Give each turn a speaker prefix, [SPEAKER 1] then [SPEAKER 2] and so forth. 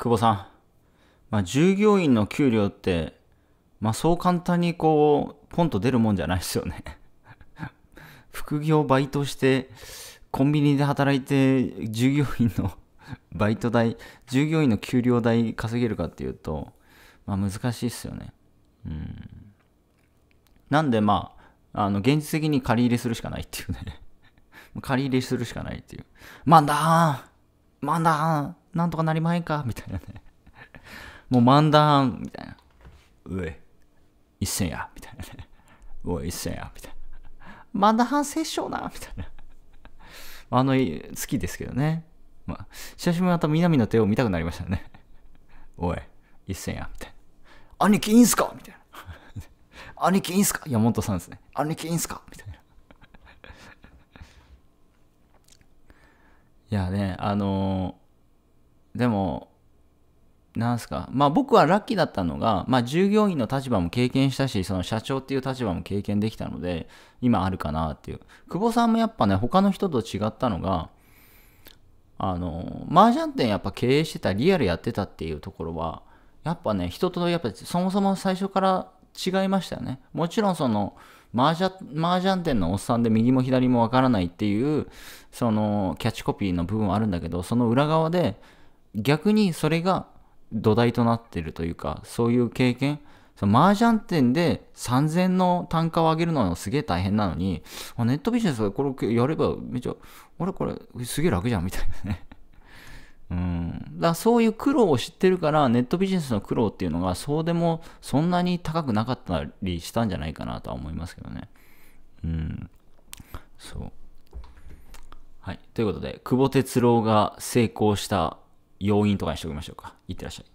[SPEAKER 1] 久保さん、まあ、従業員の給料って、まあ、そう簡単にこう、ポンと出るもんじゃないですよね 副業バイトして、コンビニで働いて、従業員のバイト代、従業員の給料代稼げるかっていうと、まあ、難しいっすよね。うん。なんで、まあ、あの、現実的に借り入れするしかないっていうね 借り入れするしかないっていう。まだーまだーなんとかなりまへんかみたいなね。もう漫談、みたいな。うえ、一戦や、みたいなね。おい、一戦や、みたいな。漫談反省しような、みたいな。あの、好きですけどね。まあ、久しぶりにまた南の手を見たくなりましたね。おい、一戦や、みたいな。兄貴いいんすかみたいな。兄貴いいんすか山本さんですね。兄貴いいんすかみたいな。いやね、あのでも、なんすか、まあ僕はラッキーだったのが、まあ従業員の立場も経験したし、その社長っていう立場も経験できたので、今あるかなっていう。久保さんもやっぱね、他の人と違ったのが、あの、麻雀店やっぱ経営してた、リアルやってたっていうところは、やっぱね、人とやっぱそもそも最初から違いましたよね。もちろんその、麻雀、麻雀店のおっさんで右も左もわからないっていう、その、キャッチコピーの部分はあるんだけど、その裏側で、逆にそれが土台となってるというか、そういう経験、ージ麻雀店で3000の単価を上げるのはすげえ大変なのに、ネットビジネスこれやればめっちゃ、俺これすげえ楽じゃんみたいなね。うん。だからそういう苦労を知ってるから、ネットビジネスの苦労っていうのが、そうでもそんなに高くなかったりしたんじゃないかなとは思いますけどね。うん。そう。はい。ということで、久保哲郎が成功した要因とかにしておきましょうか。いってらっしゃい。